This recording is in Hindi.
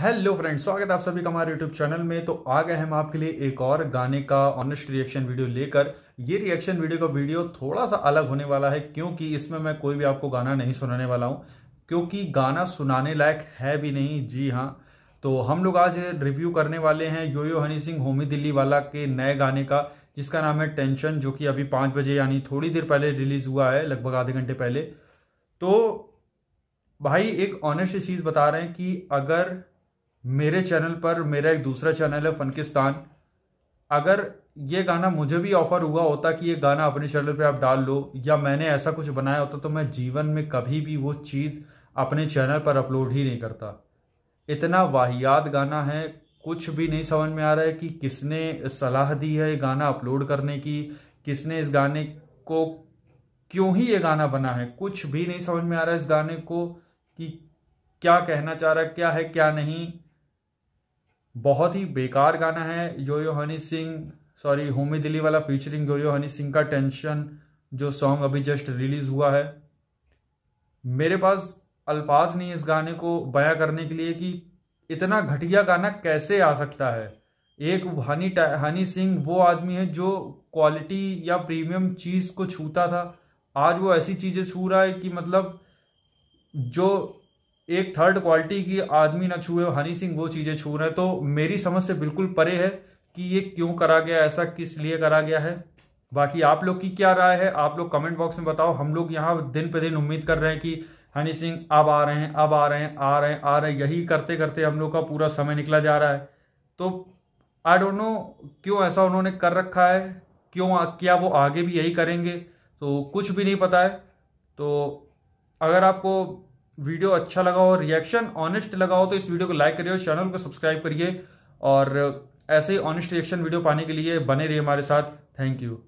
हेलो फ्रेंड्स स्वागत है आप सभी का हमारे यूट्यूब चैनल में तो आ गए हम आपके लिए एक और गाने का ऑनेस्ट रिएक्शन वीडियो लेकर ये रिएक्शन वीडियो का वीडियो थोड़ा सा अलग होने वाला है क्योंकि इसमें मैं कोई भी आपको गाना नहीं सुनाने वाला हूं क्योंकि गाना सुनाने लायक है भी नहीं जी हाँ तो हम लोग आज रिव्यू करने वाले हैं यो यो हनी सिंह होमी दिल्ली वाला के नए गाने का जिसका नाम है टेंशन जो कि अभी पाँच बजे यानी थोड़ी देर पहले रिलीज हुआ है लगभग आधे घंटे पहले तो भाई एक ऑनेस्ट चीज़ बता रहे हैं कि अगर मेरे चैनल पर मेरा एक दूसरा चैनल है फनकिस्तान अगर ये गाना मुझे भी ऑफर हुआ होता कि ये गाना अपने चैनल पे आप डाल लो या मैंने ऐसा कुछ बनाया होता तो मैं जीवन में कभी भी वो चीज़ अपने चैनल पर अपलोड ही नहीं करता इतना वाहियात गाना है कुछ भी नहीं समझ में आ रहा है कि किसने सलाह दी है ये गाना अपलोड करने की किसने इस गाने को क्यों ही ये गाना बना है कुछ भी नहीं समझ में आ रहा है इस गाने को कि क्या कहना चाह रहा है क्या है क्या नहीं बहुत ही बेकार गाना है Yo Yo Honey Singh sorry homie Dilli वाला featuring Yo Yo Honey Singh का टेंशन जो सॉन्ग अभी जस्ट रिलीज हुआ है मेरे पास अल्फाज नहीं इस गाने को बयां करने के लिए कि इतना घटिया गाना कैसे आ सकता है एक हनी हनी सिंह वो आदमी है जो क्वालिटी या प्रीमियम चीज़ को छूता था आज वो ऐसी चीज़ें छू रहा है कि मतलब जो एक थर्ड क्वालिटी की आदमी ना छूए हनी सिंह वो चीज़ें छू रहे हैं तो मेरी समझ से बिल्कुल परे है कि ये क्यों करा गया ऐसा किस लिए करा गया है बाकी आप लोग की क्या राय है आप लोग कमेंट बॉक्स में बताओ हम लोग यहाँ दिन पे दिन उम्मीद कर रहे हैं कि हनी सिंह अब आ रहे हैं अब आ रहे हैं आ रहे हैं आ रहे हैं यही करते करते हम लोग का पूरा समय निकला जा रहा है तो आई डोंट नो क्यों ऐसा उन्होंने कर रखा है क्यों क्या वो आगे भी यही करेंगे तो कुछ भी नहीं पता है तो अगर आपको वीडियो अच्छा लगा हो रिएक्शन ऑनेस्ट लगा हो तो इस वीडियो को लाइक करिए और चैनल को सब्सक्राइब करिए और ऐसे ही ऑनेस्ट रिएक्शन वीडियो पाने के लिए बने रहिए हमारे साथ थैंक यू